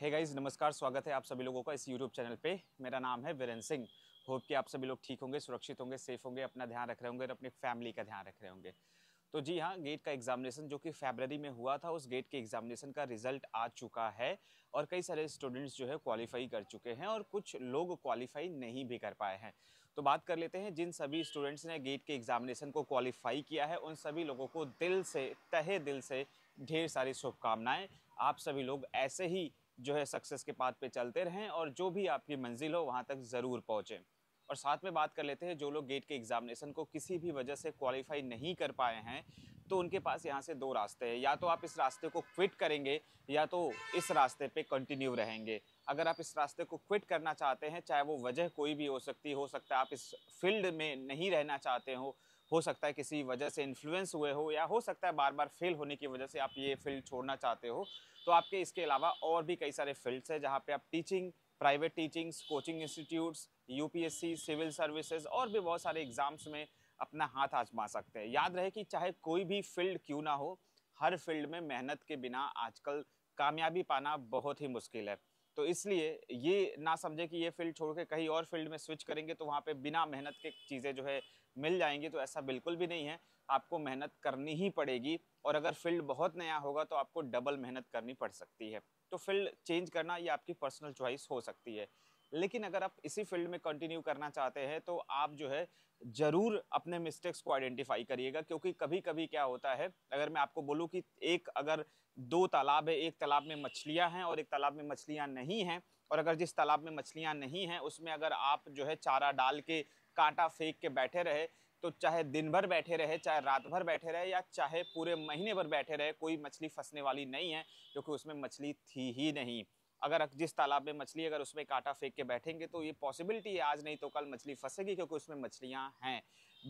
hey guys नमस्कार स्वागत है आप सभी लोगों का इस यूट्यूब चैनल पे मेरा नाम है वीरन सिंह होप कि आप सभी लोग ठीक होंगे सुरक्षित होंगे सेफ होंगे अपना ध्यान रख रहे होंगे और अपनी फैमिली का ध्यान रख रहे होंगे तो जी हाँ गेट का एग्जामिनेशन जो कि फेबररी में हुआ था उस गेट के एग्जामिनेशन का रिजल्ट आ चुका है और कई सारे स्टूडेंट्स जो है क्वालिफाई कर चुके हैं और कुछ लोग क्वालिफाई नहीं भी कर पाए हैं तो बात कर लेते हैं जिन सभी स्टूडेंट्स ने गेट के एग्जामिनेशन को क्वालिफाई किया है उन सभी लोगों को दिल से तहे दिल से ढेर सारी शुभकामनाएं आप सभी लोग ऐसे ही जो है सक्सेस के पाथ पे चलते रहें और जो भी आपकी मंजिल हो वहाँ तक ज़रूर पहुँचें और साथ में बात कर लेते हैं जो लोग गेट के एग्ज़ामिनेशन को किसी भी वजह से क्वालिफाई नहीं कर पाए हैं तो उनके पास यहाँ से दो रास्ते हैं या तो आप इस रास्ते को क्विट करेंगे या तो इस रास्ते पे कंटिन्यू रहेंगे अगर आप इस रास्ते को क्विट करना चाहते हैं चाहे वो वजह कोई भी हो सकती हो सकता है आप इस फील्ड में नहीं रहना चाहते हो हो सकता है किसी वजह से इन्फ्लुएंस हुए हो या हो सकता है बार बार फेल होने की वजह से आप ये फील्ड छोड़ना चाहते हो तो आपके इसके अलावा और भी कई सारे फील्ड्स हैं जहाँ पे आप teaching private teachings coaching institutes UPSC civil services और भी बहुत सारे एग्ज़ाम्स में अपना हाथ आजमा सकते हैं याद रहे कि चाहे कोई भी फील्ड क्यों ना हो हर फील्ड में मेहनत के बिना आजकल कामयाबी पाना बहुत ही मुश्किल है तो इसलिए ये ना समझे कि ये फील्ड छोड़ के कहीं और फील्ड में स्विच करेंगे तो वहाँ पे बिना मेहनत के चीज़ें जो है मिल जाएंगी तो ऐसा बिल्कुल भी नहीं है आपको मेहनत करनी ही पड़ेगी और अगर फील्ड बहुत नया होगा तो आपको डबल मेहनत करनी पड़ सकती है तो फील्ड चेंज करना ये आपकी पर्सनल चॉइस हो सकती है लेकिन अगर आप इसी फील्ड में कंटिन्यू करना चाहते हैं तो आप जो है ज़रूर अपने मिस्टेक्स को आइडेंटिफाई करिएगा क्योंकि कभी कभी क्या होता है अगर मैं आपको बोलूँ कि एक अगर दो तालाब है एक तालाब में मछलियाँ हैं और एक तालाब में मछलियाँ नहीं हैं और अगर जिस तालाब में मछलियाँ नहीं हैं उसमें अगर आप जो है चारा डाल के कांटा फेंक के बैठे रहे तो चाहे दिन भर बैठे रहे चाहे रात भर बैठे रहे या चाहे पूरे महीने भर बैठे रहे कोई मछली फंसने वाली नहीं है क्योंकि उसमें मछली थी ही नहीं अगर जिस तालाब में मछली अगर उसमें कांटा फेंक के बैठेंगे तो ये पॉसिबिलिटी है आज नहीं तो कल मछली फंसेगी क्योंकि उसमें मछलियाँ हैं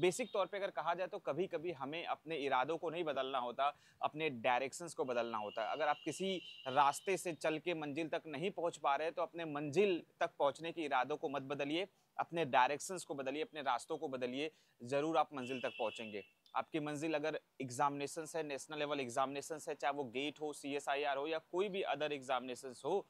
बेसिक तौर पे अगर कहा जाए तो कभी कभी हमें अपने इरादों को नहीं बदलना होता अपने डायरेक्शंस को बदलना होता है अगर आप किसी रास्ते से चल के मंजिल तक नहीं पहुंच पा रहे तो अपने मंजिल तक पहुंचने के इरादों को मत बदलिए अपने डायरेक्शंस को बदलिए अपने रास्तों को बदलिए ज़रूर आप मंजिल तक पहुँचेंगे आपकी मंजिल अगर एग्जामिनेशन है नेशनल लेवल एग्जामिनेशन है चाहे वो गेट हो सी हो या कोई भी अदर एग्जामिनेशन हो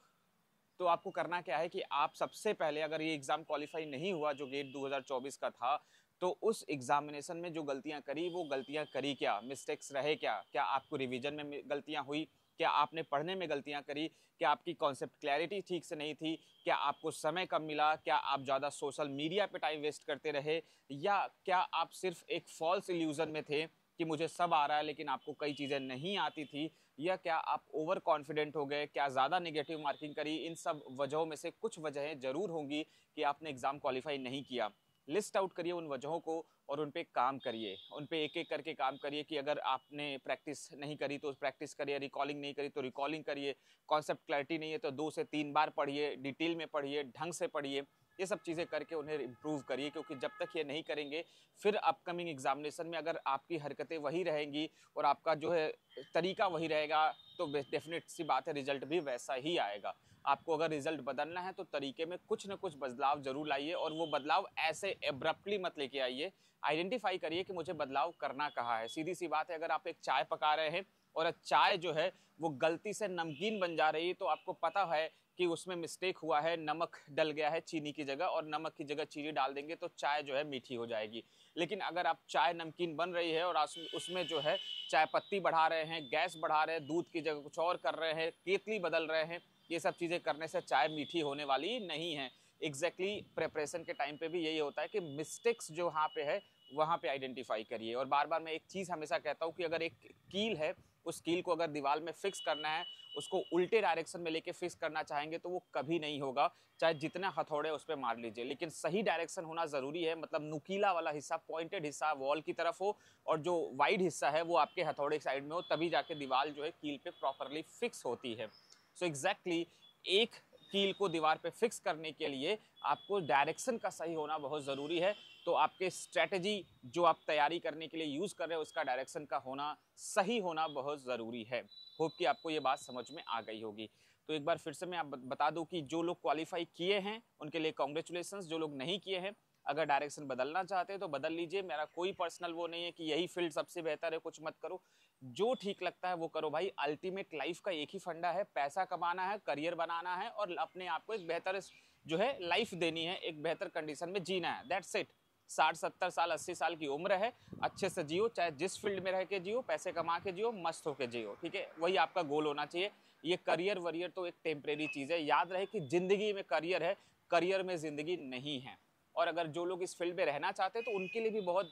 तो आपको करना क्या है कि आप सबसे पहले अगर ये एग्ज़ाम क्वालिफाई नहीं हुआ जो गेट 2024 का था तो उस एग्ज़ामिनेशन में जो गलतियां करी वो गलतियां करी क्या मिस्टेक्स रहे क्या क्या आपको रिवीजन में गलतियां हुई क्या आपने पढ़ने में गलतियां करी क्या आपकी कॉन्सेप्ट क्लैरिटी ठीक से नहीं थी क्या आपको समय कम मिला क्या आप ज़्यादा सोशल मीडिया पे टाइम वेस्ट करते रहे या क्या आप सिर्फ एक फॉल्स इल्यूज़न में थे कि मुझे सब आ रहा है लेकिन आपको कई चीज़ें नहीं आती थी या क्या आप ओवर कॉन्फिडेंट हो गए क्या ज़्यादा नेगेटिव मार्किंग करी इन सब वजहों में से कुछ वजहें ज़रूर होंगी कि आपने एग्ज़ाम क्वालिफाई नहीं किया लिस्ट आउट करिए उन वजहों को और उन पर काम करिए उन पर एक एक करके काम करिए कि अगर आपने प्रैक्टिस नहीं करी तो प्रैक्टिस करिए रिकॉलिंग नहीं करी तो रिकॉलिंग करिए कॉन्सेप्ट क्लैरिटी नहीं है तो दो से तीन बार पढ़िए डिटेल में पढ़िए ढंग से पढ़िए ये सब चीज़ें करके उन्हें इम्प्रूव करिए क्योंकि जब तक ये नहीं करेंगे फिर अपकमिंग एग्जामिनेशन में अगर आपकी हरकतें वही रहेंगी और आपका जो है तरीका वही रहेगा तो डेफिनेट सी बात है रिजल्ट भी वैसा ही आएगा आपको अगर रिजल्ट बदलना है तो तरीके में कुछ ना कुछ बदलाव जरूर लाइए और वो बदलाव ऐसे एब्रप्टली मत लेके आइए आइडेंटिफाई करिए कि मुझे बदलाव करना कहाँ है सीधी सी बात है अगर आप एक चाय पका रहे हैं और चाय जो है वो गलती से नमकीन बन जा रही है तो आपको पता है कि उसमें मिस्टेक हुआ है नमक डल गया है चीनी की जगह और नमक की जगह चीनी डाल देंगे तो चाय जो है मीठी हो जाएगी लेकिन अगर आप चाय नमकीन बन रही है और उसमें जो है चाय पत्ती बढ़ा रहे हैं गैस बढ़ा रहे हैं दूध की जगह कुछ और कर रहे हैं केतली बदल रहे हैं ये सब चीज़ें करने से चाय मीठी होने वाली नहीं है एग्जैक्टली exactly प्रेपरेशन के टाइम पे भी यही होता है कि मिस्टेक्स जो वहाँ पे है वहाँ पे आइडेंटिफाई करिए और बार बार मैं एक चीज़ हमेशा कहता हूँ कि अगर एक कील है उस कील को अगर दीवार में फिक्स करना है उसको उल्टे डायरेक्शन में लेके फिक्स करना चाहेंगे तो वो कभी नहीं होगा चाहे जितना हथौड़े उस पर मार लीजिए लेकिन सही डायरेक्शन होना ज़रूरी है मतलब नुकीला वाला हिस्सा पॉइंटेड हिस्सा वॉल की तरफ हो और जो वाइड हिस्सा है वो आपके हथौड़े साइड में हो तभी जाके दीवार जो है कील पे प्रॉपरली फिक्स होती है सो so एग्जैक्टली exactly एक कील को दीवार पे फिक्स करने के लिए आपको डायरेक्शन का सही होना बहुत ज़रूरी है तो आपके स्ट्रेटजी जो आप तैयारी करने के लिए यूज़ कर रहे हो उसका डायरेक्शन का होना सही होना बहुत ज़रूरी है होप कि आपको ये बात समझ में आ गई होगी तो एक बार फिर से मैं आप बता दूँ कि जो लोग क्वालिफाई किए हैं उनके लिए कॉन्ग्रेचुलेसन्स जो लोग नहीं किए हैं अगर डायरेक्शन बदलना चाहते हैं तो बदल लीजिए मेरा कोई पर्सनल वो नहीं है कि यही फील्ड सबसे बेहतर है कुछ मत करो जो ठीक लगता है वो करो भाई अल्टीमेट लाइफ का एक ही फंडा है पैसा कमाना है करियर बनाना है और अपने आप को एक बेहतर जो है लाइफ देनी है एक बेहतर कंडीशन में जीना है दैट्स इट साठ सत्तर साल अस्सी साल की उम्र है अच्छे से जियो चाहे जिस फील्ड में रह के जियो पैसे कमा के जियो मस्त होके जियो ठीक है वही आपका गोल होना चाहिए ये करियर वरियर तो एक टेम्परेरी चीज़ है याद रहे कि ज़िंदगी में करियर है करियर में ज़िंदगी नहीं है और अगर जो लोग इस फील्ड में रहना चाहते हैं तो उनके लिए भी बहुत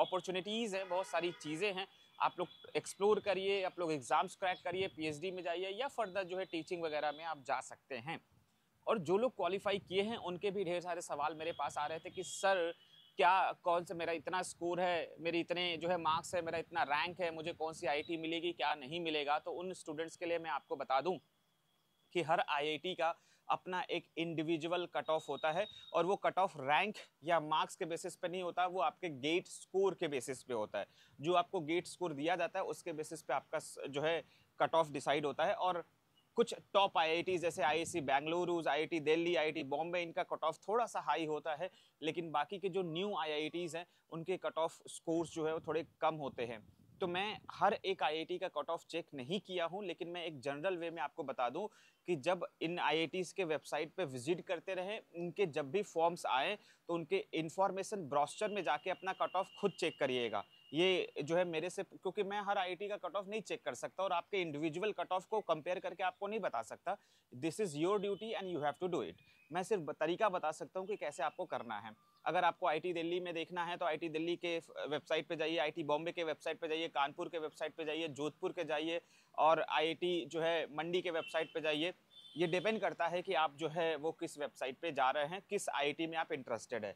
अपॉर्चुनिटीज़ हैं बहुत सारी चीज़ें हैं आप लोग एक्सप्लोर करिए आप लोग एग्ज़ाम्स क्रैक करिए पीएचडी में जाइए या फर्दर जो है टीचिंग वगैरह में आप जा सकते हैं और जो लोग क्वालिफाई किए हैं उनके भी ढेर सारे सवाल मेरे पास आ रहे थे कि सर क्या कौन सा मेरा इतना स्कोर है मेरे इतने जो है मार्क्स है मेरा इतना रैंक है मुझे कौन सी आईआईटी मिलेगी क्या नहीं मिलेगा तो उन स्टूडेंट्स के लिए मैं आपको बता दूं कि हर आईआईटी का अपना एक इंडिविजुअल कट ऑफ होता है और वो कट ऑफ रैंक या मार्क्स के बेसिस पे नहीं होता वो आपके गेट स्कोर के बेसिस पे होता है जो आपको गेट स्कोर दिया जाता है उसके बेसिस पे आपका जो है कट ऑफ डिसाइड होता है और कुछ टॉप आई जैसे आई बेंगलुरु आई दिल्ली आई बॉम्बे इनका कट ऑफ थोड़ा सा हाई होता है लेकिन बाकी के जो न्यू आई हैं उनके कट ऑफ स्कोर्स जो है वो थोड़े कम होते हैं तो मैं हर एक आईआईटी का कट ऑफ चेक नहीं किया हूं लेकिन मैं एक जनरल वे में आपको बता दूं कि जब इन आई के वेबसाइट पर विजिट करते रहे उनके जब भी फॉर्म्स आए तो उनके इन्फॉर्मेशन ब्रॉस्चर में जाके अपना कट ऑफ खुद चेक करिएगा ये जो है मेरे से क्योंकि मैं हर आई का कट ऑफ नहीं चेक कर सकता और आपके इंडिविजुअल कट ऑफ को कंपेयर करके आपको नहीं बता सकता this is your duty and you have to do it मैं सिर्फ तरीका बता सकता हूँ कि कैसे आपको करना है अगर आपको आईटी दिल्ली में देखना है तो आईटी दिल्ली के वेबसाइट पे जाइए आईटी बॉम्बे के वेबसाइट पे जाइए कानपुर के वेबसाइट पे जाइए जोधपुर के जाइए और आईआईटी जो है मंडी के वेबसाइट पे जाइए ये डिपेंड करता है कि आप जो है वो किस वेबसाइट पे जा रहे हैं किस आईटी में आप इंटरेस्टेड है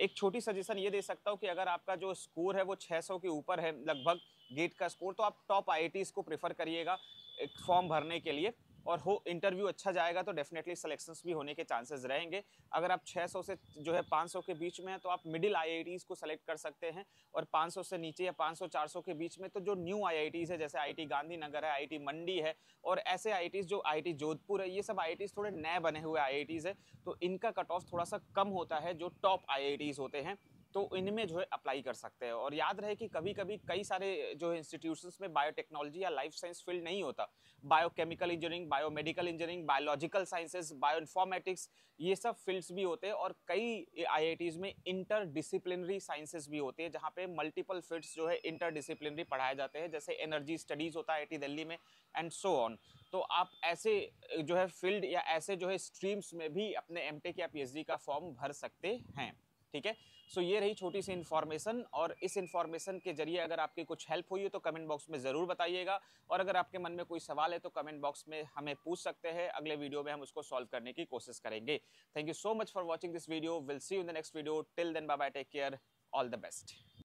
एक छोटी सजेशन ये दे सकता हूँ कि अगर आपका जो स्कोर है वो 600 के ऊपर है लगभग गेट का स्कोर तो आप टॉप आईआईटीज़ को प्रेफर करिएगा एक फॉर्म भरने के लिए और हो इंटरव्यू अच्छा जाएगा तो डेफिनेटली सिलेक्शंस भी होने के चांसेस रहेंगे अगर आप 600 से जो है 500 के बीच में हैं तो आप मिडिल आई को सेलेक्ट कर सकते हैं और 500 से नीचे या 500 400 के बीच में तो जो न्यू आई है जैसे आई गांधीनगर है आई मंडी है और ऐसे आई जो आई जोधपुर है ये सब आई थोड़े नए बने हुए आई है तो इनका कट ऑफ थोड़ा सा कम होता है जो टॉप आई होते हैं तो इनमें जो है अप्लाई कर सकते हैं और याद रहे कि कभी कभी कई सारे जो है इंस्टीट्यूशंस में बायोटेक्नोलॉजी या लाइफ साइंस फील्ड नहीं होता biochemical engineering biomedical engineering biological sciences bio informatics ये सब फील्ड्स भी होते हैं और कई आई में इंटर डिसिप्लिनरी साइंसेज भी होते हैं जहाँ पे मल्टीपल फील्ड्स जो है इंटर डिसिप्लिनरी पढ़ाए जाते हैं जैसे एनर्जी स्टडीज़ होता है आई दिल्ली में एंड सो ऑन तो आप ऐसे जो है फील्ड या ऐसे जो है स्ट्रीम्स में भी अपने एम या पी का फॉर्म भर सकते हैं ठीक है सो ये रही छोटी सी इन्फॉर्मेशन और इस इन्फॉर्मेशन के जरिए अगर आपकी कुछ हेल्प हुई है तो कमेंट बॉक्स में ज़रूर बताइएगा और अगर आपके मन में कोई सवाल है तो कमेंट बॉक्स में हमें पूछ सकते हैं अगले वीडियो में हम उसको सॉल्व करने की कोशिश करेंगे thank you so much for watching this video will see you in the next video till then bye take care all the best